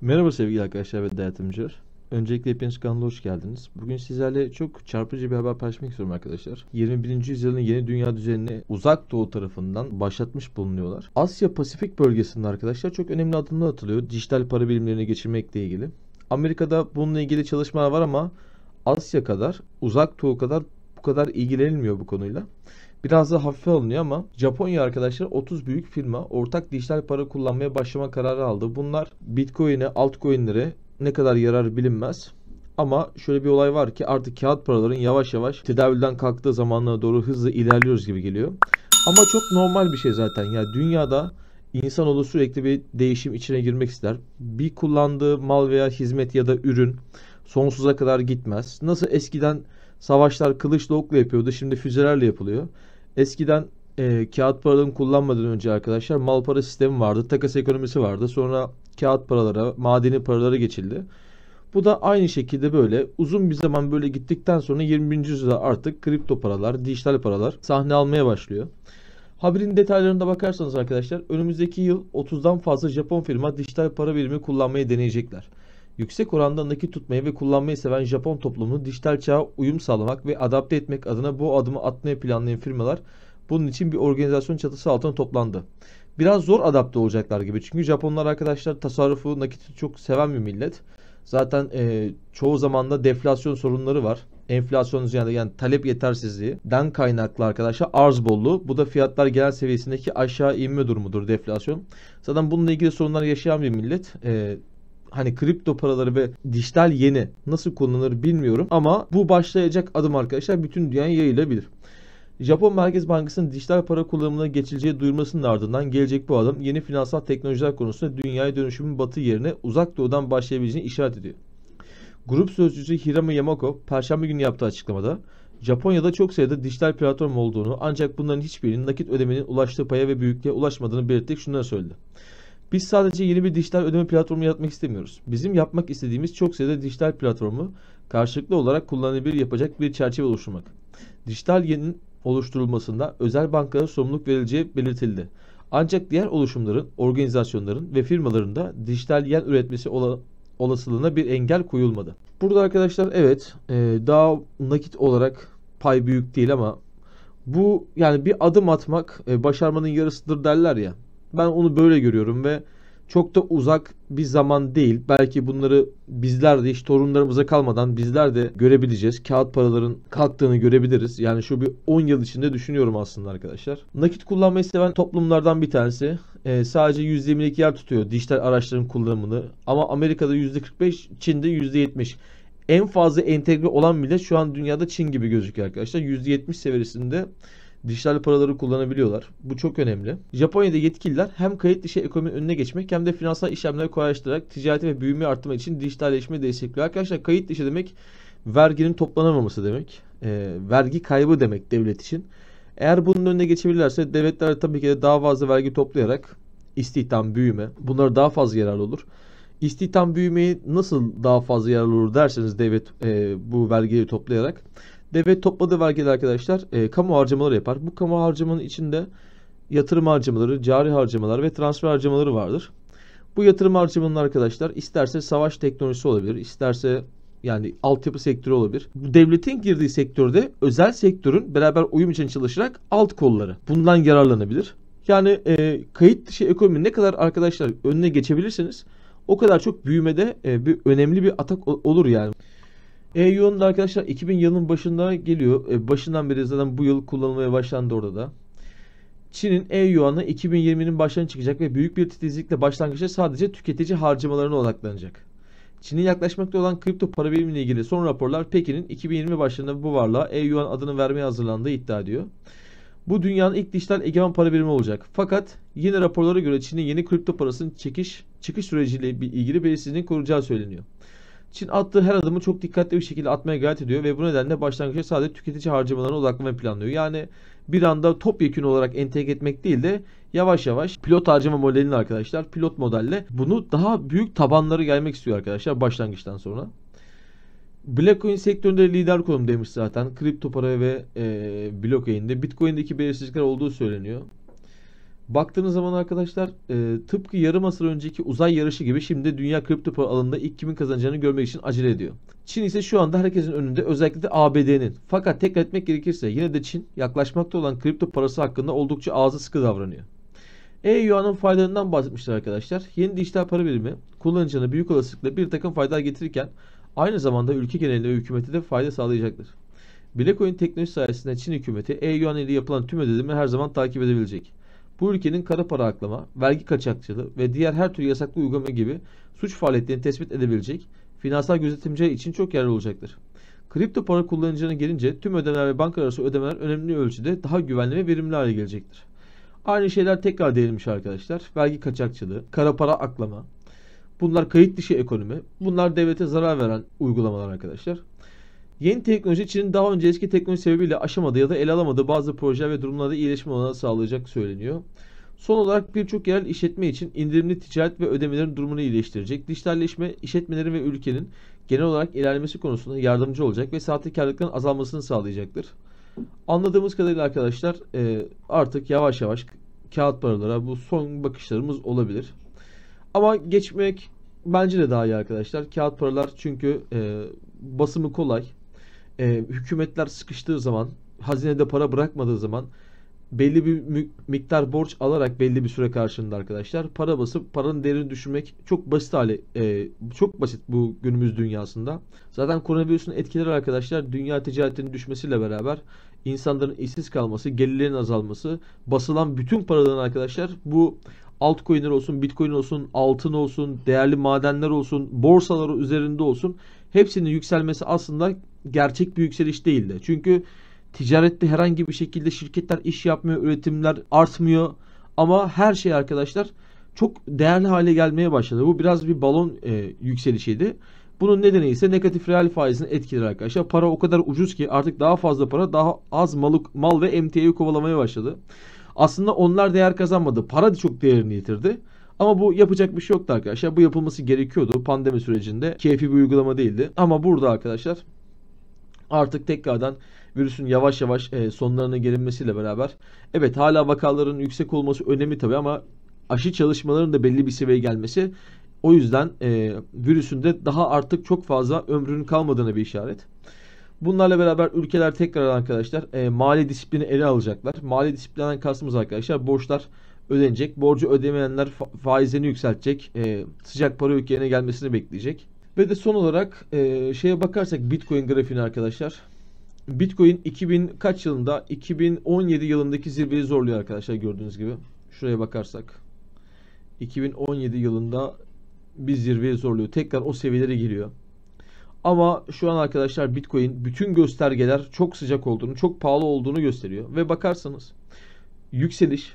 Merhaba sevgili arkadaşlar ve dağıtımcılar. Öncelikle hepiniz kanalıma hoş geldiniz. Bugün sizlerle çok çarpıcı bir haber paylaşmak istiyorum arkadaşlar. 21. yüzyılın yeni dünya düzenini uzak doğu tarafından başlatmış bulunuyorlar. Asya Pasifik bölgesinde arkadaşlar çok önemli adımlar atılıyor. Dijital para birimlerine geçirmekle ilgili. Amerika'da bununla ilgili çalışmalar var ama Asya kadar, uzak doğu kadar bu kadar ilgilenilmiyor bu konuyla biraz da hafife alınıyor ama Japonya arkadaşlar 30 büyük firma ortak dijital para kullanmaya başlama kararı aldı. Bunlar bitcoin'e altcoinlere ne kadar yarar bilinmez. Ama şöyle bir olay var ki artık kağıt paraların yavaş yavaş tedavülden kalktığı zamanlara doğru hızlı ilerliyoruz gibi geliyor. Ama çok normal bir şey zaten. Ya yani dünyada İnsanoğlu sürekli bir değişim içine girmek ister. Bir kullandığı mal veya hizmet ya da ürün sonsuza kadar gitmez. Nasıl eskiden savaşlar kılıçla okla yapıyordu şimdi füzelerle yapılıyor. Eskiden e, kağıt paralarını kullanmadan önce arkadaşlar mal para sistemi vardı. Takas ekonomisi vardı. Sonra kağıt paralara, madeni paralara geçildi. Bu da aynı şekilde böyle uzun bir zaman böyle gittikten sonra 20. yüzyılda artık kripto paralar, dijital paralar sahne almaya başlıyor. Haberin detaylarına bakarsanız arkadaşlar önümüzdeki yıl 30'dan fazla Japon firma dijital para birimi kullanmayı deneyecekler. Yüksek oranda nakit tutmayı ve kullanmayı seven Japon toplumunu dijital çağa uyum sağlamak ve adapte etmek adına bu adımı atmayı planlayan firmalar bunun için bir organizasyon çatısı altına toplandı. Biraz zor adapte olacaklar gibi çünkü Japonlar arkadaşlar tasarrufu, nakiti çok seven bir millet. Zaten e, çoğu da deflasyon sorunları var. Enflasyon yani yani talep yetersizliğinden kaynaklı arkadaşlar arz bolluğu. Bu da fiyatlar genel seviyesindeki aşağı inme durumudur deflasyon. Zaten bununla ilgili sorunlar yaşayan bir millet. E, hani kripto paraları ve dijital yeni nasıl kullanılır bilmiyorum ama bu başlayacak adım arkadaşlar bütün dünyaya yayılabilir. Japon Merkez Bankası'nın dijital para kullanımına geçileceği duyurmasının ardından gelecek bu adım yeni finansal teknolojiler konusunda dünyaya dönüşümün batı yerine uzak doğudan başlayabileceğini işaret ediyor. Grup sözcüsü Hirami Yamako, Perşembe günü yaptığı açıklamada, Japonya'da çok sayıda dijital platform olduğunu ancak bunların hiçbirinin nakit ödemenin ulaştığı paya ve büyüklüğe ulaşmadığını belirterek şunları söyledi. Biz sadece yeni bir dijital ödeme platformu yaratmak istemiyoruz. Bizim yapmak istediğimiz çok sayıda dijital platformu karşılıklı olarak kullanılabilir yapacak bir çerçeve oluşturmak. Dijital yenin oluşturulmasında özel bankalara sorumluluk verileceği belirtildi. Ancak diğer oluşumların, organizasyonların ve firmaların da dijital yen üretmesi olan olasılığına bir engel koyulmadı. Burada arkadaşlar evet e, daha nakit olarak pay büyük değil ama bu yani bir adım atmak e, başarmanın yarısıdır derler ya. Ben onu böyle görüyorum ve çok da uzak bir zaman değil. Belki bunları bizler de hiç torunlarımıza kalmadan bizler de görebileceğiz. Kağıt paraların kalktığını görebiliriz. Yani şu bir 10 yıl içinde düşünüyorum aslında arkadaşlar. Nakit kullanmayı seven toplumlardan bir tanesi. Ee, sadece %20'lik yer tutuyor dijital araçların kullanımını. Ama Amerika'da %45, Çin'de %70 en fazla entegre olan bile şu an dünyada Çin gibi gözüküyor arkadaşlar. %70 seviyesinde dijital paraları kullanabiliyorlar. Bu çok önemli. Japonya'da yetkililer hem kayıt dışı ekonominin önüne geçmek hem de finansal işlemleri kolaylaştırarak ticareti ve büyümeyi arttırmak için dijitalleşmeyi destekliyor. Arkadaşlar kayıt dışı demek verginin toplanamaması demek. E, vergi kaybı demek devlet için. Eğer bunun önüne geçebilirlerse devletler tabii ki de daha fazla vergi toplayarak istihdam, büyüme bunlara daha fazla yararlı olur. İstihdam büyümeyi nasıl daha fazla yararlı olur derseniz devlet e, bu vergileri toplayarak Devlet topladığı vergiler arkadaşlar e, kamu harcamaları yapar. Bu kamu harcamanın içinde yatırım harcamaları, cari harcamalar ve transfer harcamaları vardır. Bu yatırım harcamanın arkadaşlar isterse savaş teknolojisi olabilir, isterse yani altyapı sektörü olabilir. Bu devletin girdiği sektörde özel sektörün beraber uyum için çalışarak alt kolları bundan yararlanabilir. Yani e, kayıt dışı ekonomi ne kadar arkadaşlar önüne geçebilirsiniz o kadar çok büyümede e, bir önemli bir atak olur yani. EU'nun arkadaşlar 2000 yılının başında geliyor. E, başından beri zaten bu yıl kullanılmaya başlandı orada da. Çin'in E-Yuan'ı 2020'nin başlarına çıkacak ve büyük bir titizlikle başlangıçta sadece tüketici harcamalarına odaklanacak. Çin'in yaklaşmakta olan kripto para birimiyle ilgili son raporlar Pekin'in 2020 başlarında bu varlığa E-Yuan adını vermeye hazırlandığı iddia ediyor. Bu dünyanın ilk dijital egemen para birimi olacak. Fakat yine raporlara göre Çin'in yeni kripto parasının çekiş, çıkış süreciyle ilgili belirsizliğini koruyacağı söyleniyor. Çin attığı her adımı çok dikkatli bir şekilde atmaya gayret ediyor ve bu nedenle başlangıçta sadece tüketici harcamalarına odaklanmayı planlıyor. Yani bir anda topyekün olarak entegre etmek değil de yavaş yavaş pilot harcama modelini arkadaşlar pilot modelle bunu daha büyük tabanları gelmek istiyor arkadaşlar başlangıçtan sonra. Bitcoin sektöründe lider konum demiş zaten. Kripto para ve e, blockchain'de. Bitcoin'deki belirsizlikler olduğu söyleniyor. Baktığınız zaman arkadaşlar e, tıpkı yarım asır önceki uzay yarışı gibi şimdi dünya kripto para alanında ilk kimin kazanacağını görmek için acele ediyor. Çin ise şu anda herkesin önünde özellikle de ABD'nin. Fakat tekrar etmek gerekirse yine de Çin yaklaşmakta olan kripto parası hakkında oldukça ağzı sıkı davranıyor. E-Yuan'ın faydalarından bahsetmişler arkadaşlar. Yeni dijital para birimi kullanıcına büyük olasılıkla bir takım faydalar getirirken aynı zamanda ülke genelinde ve hükümete de fayda sağlayacaktır. Bitcoin teknoloji sayesinde Çin hükümeti E-Yuan ile yapılan tüm ödemeleri her zaman takip edebilecek bu ülkenin kara para aklama, vergi kaçakçılığı ve diğer her türlü yasaklı uygulama gibi suç faaliyetlerini tespit edebilecek finansal gözetimci için çok yararlı olacaktır. Kripto para kullanıcılarına gelince tüm ödemeler ve bankalararası ödemeler önemli ölçüde daha güvenli ve verimli hale gelecektir. Aynı şeyler tekrar değinmiş arkadaşlar. Vergi kaçakçılığı, kara para aklama, bunlar kayıt dışı ekonomi, bunlar devlete zarar veren uygulamalar arkadaşlar. Yeni teknoloji Çin'in daha önce eski teknoloji sebebiyle aşamadığı ya da ele alamadığı bazı projeler ve durumlarda iyileşme olanağı sağlayacak söyleniyor. Son olarak birçok yerel işletme için indirimli ticaret ve ödemelerin durumunu iyileştirecek. Dijitalleşme işletmelerin ve ülkenin genel olarak ilerlemesi konusunda yardımcı olacak ve sahtekarlıkların azalmasını sağlayacaktır. Anladığımız kadarıyla arkadaşlar e, artık yavaş yavaş kağıt paralara bu son bakışlarımız olabilir. Ama geçmek bence de daha iyi arkadaşlar. Kağıt paralar çünkü e, basımı kolay e, hükümetler sıkıştığı zaman, hazinede para bırakmadığı zaman belli bir miktar borç alarak belli bir süre karşılığında arkadaşlar para basıp paranın değerini düşürmek çok basit hali e, çok basit bu günümüz dünyasında. Zaten koronavirüsün etkileri arkadaşlar dünya ticaretinin düşmesiyle beraber insanların işsiz kalması, gelirlerin azalması, basılan bütün paraların arkadaşlar bu altcoin'ler olsun, bitcoin olsun, altın olsun, değerli madenler olsun, borsalar üzerinde olsun hepsinin yükselmesi aslında gerçek bir yükseliş değildi. Çünkü ticarette herhangi bir şekilde şirketler iş yapmıyor, üretimler artmıyor ama her şey arkadaşlar çok değerli hale gelmeye başladı. Bu biraz bir balon e, yükselişiydi. Bunun nedeni ise negatif reel faizini etkileri arkadaşlar. Para o kadar ucuz ki artık daha fazla para daha az malık mal ve emtiayı kovalamaya başladı. Aslında onlar değer kazanmadı. Para da çok değerini yitirdi. Ama bu yapacak bir şey yoktu arkadaşlar. Bu yapılması gerekiyordu. Pandemi sürecinde keyfi bir uygulama değildi. Ama burada arkadaşlar artık tekrardan virüsün yavaş yavaş e, sonlarına gelinmesiyle beraber evet hala vakaların yüksek olması önemli tabii ama aşı çalışmalarının da belli bir seviyeye gelmesi o yüzden e, virüsün de daha artık çok fazla ömrünün kalmadığına bir işaret. Bunlarla beraber ülkeler tekrar arkadaşlar e, mali disiplini ele alacaklar. Mali disiplinden kastımız arkadaşlar borçlar ödenecek. Borcu ödemeyenler faizlerini yükseltecek. E, sıcak para ülkelerine gelmesini bekleyecek. Ve de son olarak e, şeye bakarsak Bitcoin grafiğine arkadaşlar. Bitcoin 2000 kaç yılında? 2017 yılındaki zirveyi zorluyor arkadaşlar gördüğünüz gibi. Şuraya bakarsak. 2017 yılında bir zirveyi zorluyor. Tekrar o seviyelere geliyor. Ama şu an arkadaşlar Bitcoin bütün göstergeler çok sıcak olduğunu, çok pahalı olduğunu gösteriyor. Ve bakarsanız yükseliş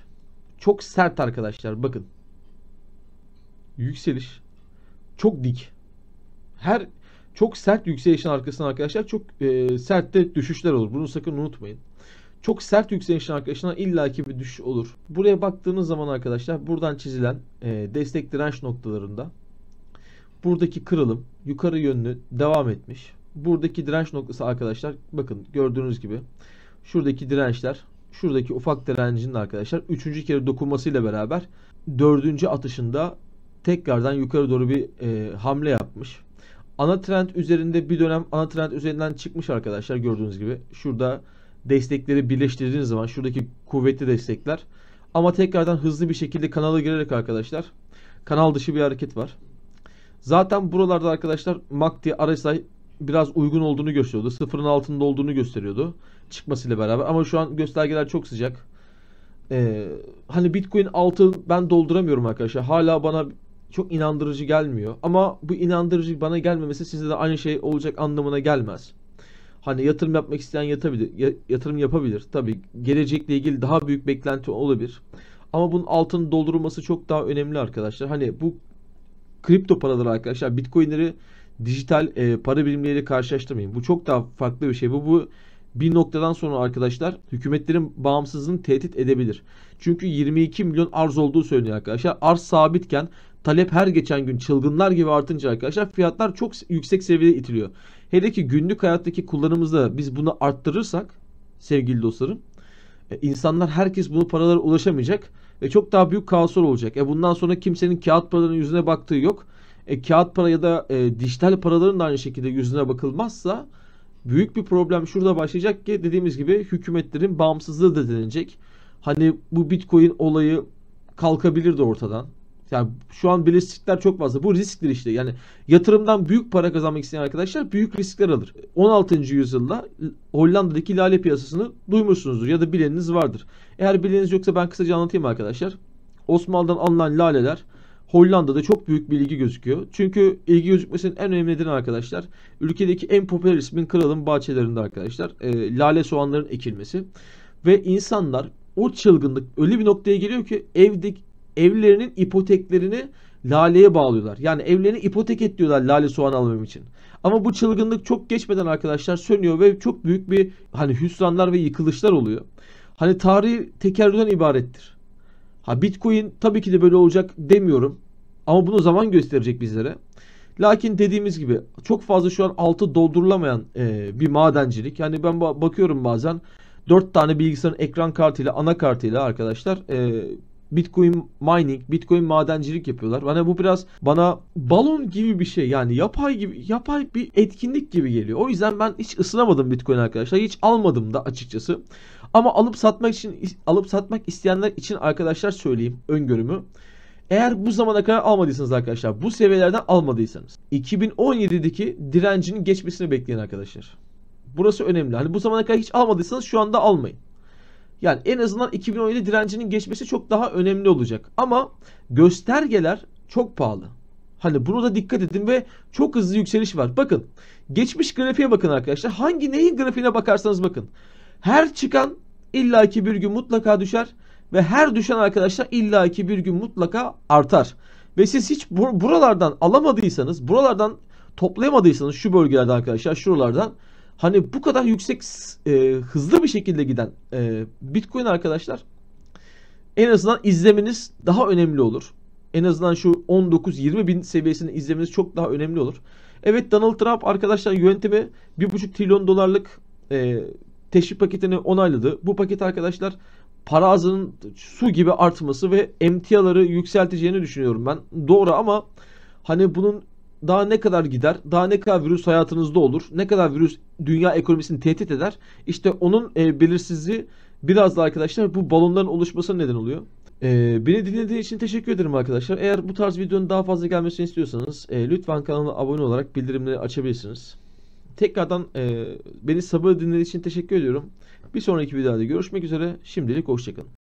çok sert arkadaşlar bakın. Yükseliş. Çok dik. Her çok sert yükselişin arkasından arkadaşlar çok e, sert de düşüşler olur. Bunu sakın unutmayın. Çok sert yükselişin arkadaşlar illaki bir düşüş olur. Buraya baktığınız zaman arkadaşlar buradan çizilen e, destek direnç noktalarında buradaki kırılım yukarı yönlü devam etmiş. Buradaki direnç noktası arkadaşlar bakın gördüğünüz gibi şuradaki dirençler şuradaki ufak direncinin arkadaşlar 3. kere dokunmasıyla beraber 4. atışında tekrardan yukarı doğru bir e, hamle yapmış. Ana trend üzerinde bir dönem ana trend üzerinden çıkmış arkadaşlar gördüğünüz gibi. Şurada destekleri birleştirdiğiniz zaman şuradaki kuvvetli destekler. Ama tekrardan hızlı bir şekilde kanala girerek arkadaşlar kanal dışı bir hareket var. Zaten buralarda arkadaşlar MACD RSI biraz uygun olduğunu gösteriyordu. Sıfırın altında olduğunu gösteriyordu çıkmasıyla beraber ama şu an göstergeler çok sıcak. Ee, hani Bitcoin altı ben dolduramıyorum arkadaşlar. Hala bana çok inandırıcı gelmiyor. Ama bu inandırıcı bana gelmemesi sizde de aynı şey olacak anlamına gelmez. Hani yatırım yapmak isteyen yatabilir, yatırım yapabilir. tabi gelecekle ilgili daha büyük beklenti olabilir. Ama bunun altını doldurulması çok daha önemli arkadaşlar. Hani bu kripto paraları arkadaşlar Bitcoin'leri dijital e, para birimleriyle karşılaştırmayın. Bu çok daha farklı bir şey. Bu bu bir noktadan sonra arkadaşlar hükümetlerin bağımsızlığını tehdit edebilir. Çünkü 22 milyon arz olduğu söyleniyor arkadaşlar. Arz sabitken talep her geçen gün çılgınlar gibi artınca arkadaşlar fiyatlar çok yüksek seviyede itiliyor. Hele ki günlük hayattaki kullanımımızda biz bunu arttırırsak sevgili dostlarım e, insanlar herkes bunu paralara ulaşamayacak ve çok daha büyük kaoslar olacak. E bundan sonra kimsenin kağıt paraların yüzüne baktığı yok. E kağıt para ya da e, dijital paraların da aynı şekilde yüzüne bakılmazsa büyük bir problem şurada başlayacak ki dediğimiz gibi hükümetlerin bağımsızlığı da denilecek. Hani bu Bitcoin olayı kalkabilir de ortadan. Yani şu an belirsizlikler çok fazla. Bu risktir işte. Yani yatırımdan büyük para kazanmak isteyen arkadaşlar büyük riskler alır. 16. yüzyılda Hollanda'daki lale piyasasını duymuşsunuzdur ya da bileniniz vardır. Eğer bileniniz yoksa ben kısaca anlatayım arkadaşlar. Osmanlı'dan alınan laleler Hollanda'da çok büyük bir ilgi gözüküyor. Çünkü ilgi gözükmesinin en önemli nedeni arkadaşlar ülkedeki en popüler ismin kralın bahçelerinde arkadaşlar e, lale soğanların ekilmesi. Ve insanlar o çılgınlık öyle bir noktaya geliyor ki evdik evlerinin ipoteklerini laleye bağlıyorlar. Yani evlerini ipotek ettiyorlar lale soğan almam için. Ama bu çılgınlık çok geçmeden arkadaşlar sönüyor ve çok büyük bir hani hüsranlar ve yıkılışlar oluyor. Hani tarih tekerrürden ibarettir. Ha Bitcoin tabii ki de böyle olacak demiyorum. Ama bunu zaman gösterecek bizlere. Lakin dediğimiz gibi çok fazla şu an altı doldurulamayan e, bir madencilik. Yani ben bakıyorum bazen 4 tane bilgisayarın ekran kartıyla, ana kartıyla arkadaşlar e, Bitcoin mining, Bitcoin madencilik yapıyorlar. Bana hani bu biraz bana balon gibi bir şey yani yapay gibi yapay bir etkinlik gibi geliyor. O yüzden ben hiç ısınamadım Bitcoin arkadaşlar. Hiç almadım da açıkçası. Ama alıp satmak için alıp satmak isteyenler için arkadaşlar söyleyeyim öngörümü. Eğer bu zamana kadar almadıysanız arkadaşlar bu seviyelerden almadıysanız 2017'deki direncinin geçmesini bekleyin arkadaşlar. Burası önemli. Hani bu zamana kadar hiç almadıysanız şu anda almayın. Yani en azından 2017 direncinin geçmesi çok daha önemli olacak. Ama göstergeler çok pahalı. Hani bunu da dikkat edin ve çok hızlı yükseliş var. Bakın geçmiş grafiğe bakın arkadaşlar. Hangi neyin grafiğine bakarsanız bakın. Her çıkan illaki bir gün mutlaka düşer ve her düşen arkadaşlar illaki bir gün mutlaka artar. Ve siz hiç buralardan alamadıysanız, buralardan toplayamadıysanız şu bölgelerden arkadaşlar şuralardan hani bu kadar yüksek e, hızlı bir şekilde giden e, Bitcoin arkadaşlar en azından izlemeniz daha önemli olur. En azından şu 19-20 bin seviyesini izlemeniz çok daha önemli olur. Evet Donald Trump arkadaşlar yöntemi 1,5 trilyon dolarlık e, teşvik paketini onayladı. Bu paket arkadaşlar para azının su gibi artması ve emtiaları yükselteceğini düşünüyorum ben. Doğru ama hani bunun daha ne kadar gider, daha ne kadar virüs hayatınızda olur, ne kadar virüs dünya ekonomisini tehdit eder. İşte onun e, belirsizliği biraz da arkadaşlar bu balonların oluşmasına neden oluyor. E, beni dinlediğiniz için teşekkür ederim arkadaşlar. Eğer bu tarz videonun daha fazla gelmesini istiyorsanız e, lütfen kanala abone olarak bildirimleri açabilirsiniz. Tekrardan e, beni sabır dinlediğiniz için teşekkür ediyorum. Bir sonraki videoda görüşmek üzere. Şimdilik hoşçakalın.